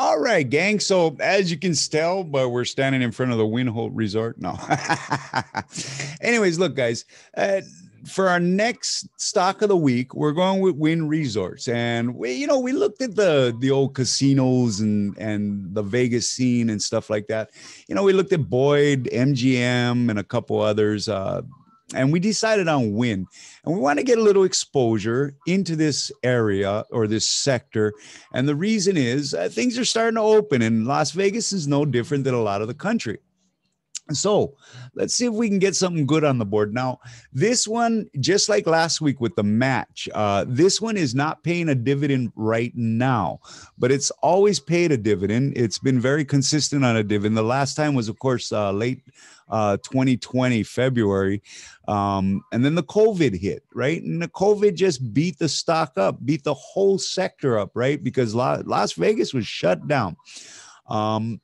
All right, gang. So as you can tell, but we're standing in front of the Winholt Resort. No. Anyways, look, guys. Uh, for our next stock of the week, we're going with Win Resorts, and we, you know, we looked at the the old casinos and and the Vegas scene and stuff like that. You know, we looked at Boyd, MGM, and a couple others. Uh, and we decided on wind. And we want to get a little exposure into this area or this sector. And the reason is uh, things are starting to open, and Las Vegas is no different than a lot of the country. So let's see if we can get something good on the board. Now, this one, just like last week with the match, uh, this one is not paying a dividend right now, but it's always paid a dividend. It's been very consistent on a dividend. The last time was, of course, uh, late uh, 2020, February. Um, and then the COVID hit, right? And the COVID just beat the stock up, beat the whole sector up, right? Because La- Las Vegas was shut down. Um,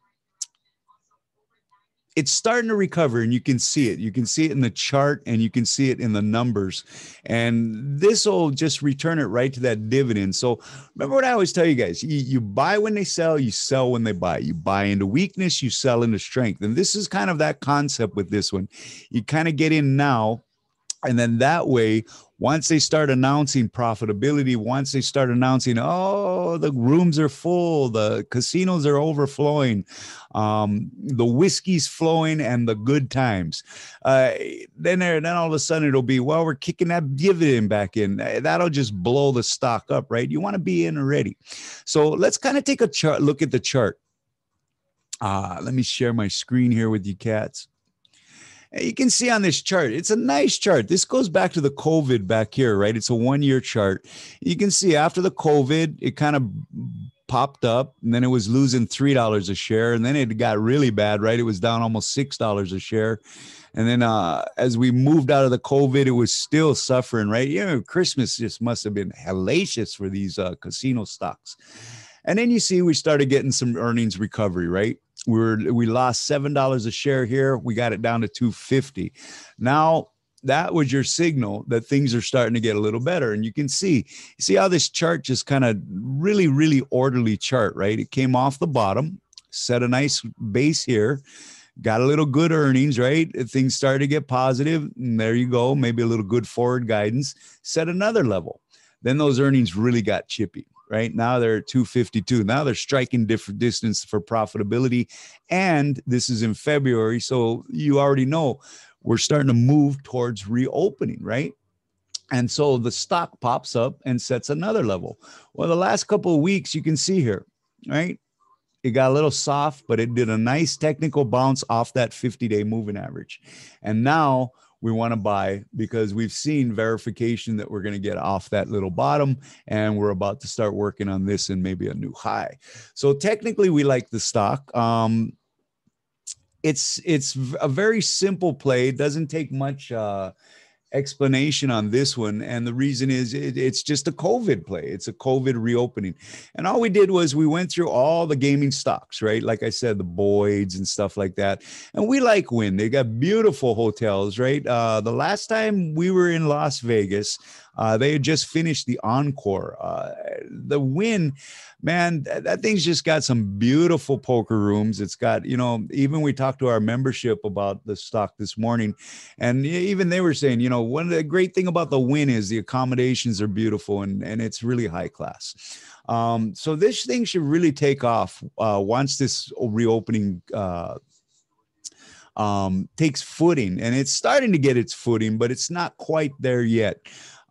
it's starting to recover and you can see it you can see it in the chart and you can see it in the numbers and this will just return it right to that dividend so remember what i always tell you guys you, you, buy when they sell you sell when they buy you buy into weakness you sell into strength and this is kind of that concept with this one you kind of get in now and then that way, once they start announcing profitability, once they start announcing, oh, the rooms are full, the casinos are overflowing, um, the whiskey's flowing, and the good times, uh, then there, then all of a sudden it'll be, well, we're kicking that dividend back in. Uh, that'll just blow the stock up, right? You want to be in already. So let's kind of take a chart, look at the chart. Uh, let me share my screen here with you, cats you can see on this chart, it's a nice chart. This goes back to the COVID back here, right? It's a one year chart. You can see after the COVID, it kind of popped up and then it was losing $3 a share. And then it got really bad, right? It was down almost $6 a share. And then uh, as we moved out of the COVID, it was still suffering, right? You know, Christmas just must have been hellacious for these uh, casino stocks. And then you see we started getting some earnings recovery, right? we were we lost seven dollars a share here. We got it down to two fifty. Now that was your signal that things are starting to get a little better. And you can see, see how this chart just kind of really, really orderly chart, right? It came off the bottom, set a nice base here, got a little good earnings, right? Things started to get positive, and there you go, maybe a little good forward guidance, set another level. Then those earnings really got chippy right now they're 252 now they're striking different distance for profitability and this is in february so you already know we're starting to move towards reopening right and so the stock pops up and sets another level well the last couple of weeks you can see here right it got a little soft but it did a nice technical bounce off that 50 day moving average and now we want to buy because we've seen verification that we're going to get off that little bottom and we're about to start working on this and maybe a new high. So technically we like the stock. Um, it's it's a very simple play. It doesn't take much uh, explanation on this one. And the reason is it, it's just a COVID play, it's a COVID reopening. And all we did was we went through all the gaming stocks, right? Like I said, the Boyds and stuff like that. And we like Win, they got beautiful hotels, right? Uh, the last time we were in Las Vegas, uh, they had just finished the encore. Uh, the win, man, that, that, thing's just got some beautiful poker rooms. It's got, you know, even we talked to our membership about the stock this morning, and even they were saying, you know, one of the great thing about the win is the accommodations are beautiful and, and it's really high class. Um, so this thing should really take off uh, once this reopening uh, um, takes footing, and it's starting to get its footing, but it's not quite there yet.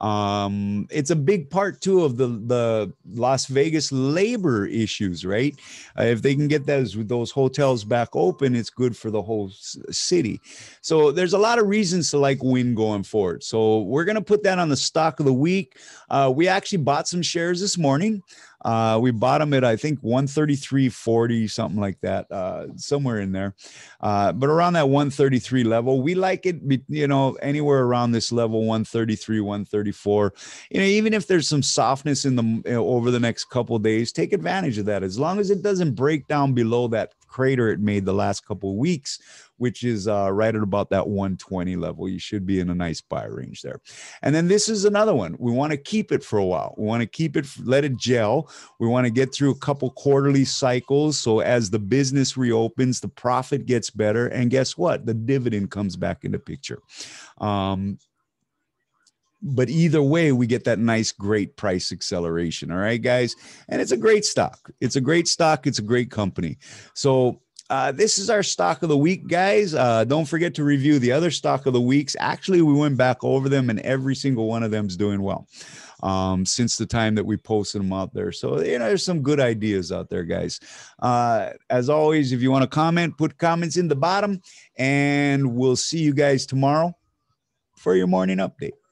Um, it's a big part too of the the Las Vegas labor issues, right? Uh, if they can get those those hotels back open, it's good for the whole city. So there's a lot of reasons to like win going forward. So we're gonna put that on the stock of the week. Uh, we actually bought some shares this morning. Uh, we bought them at I think 133.40, something like that, uh, somewhere in there. Uh, but around that 133 level, we like it, you know, anywhere around this level, 133, 134 before. You know, even if there's some softness in the you know, over the next couple days, take advantage of that. As long as it doesn't break down below that crater it made the last couple weeks, which is uh, right at about that 120 level. You should be in a nice buy range there. And then this is another one. We want to keep it for a while. We want to keep it, let it gel. We want to get through a couple quarterly cycles. So as the business reopens, the profit gets better. And guess what? The dividend comes back into picture. Um, but either way, we get that nice, great price acceleration. All right, guys. And it's a great stock. It's a great stock. It's a great company. So uh, this is our stock of the week, guys. Uh, don't forget to review the other stock of the weeks. Actually, we went back over them, and every single one of them is doing well um, since the time that we posted them out there. So, you know, there's some good ideas out there, guys. Uh, as always, if you want to comment, put comments in the bottom, and we'll see you guys tomorrow for your morning update.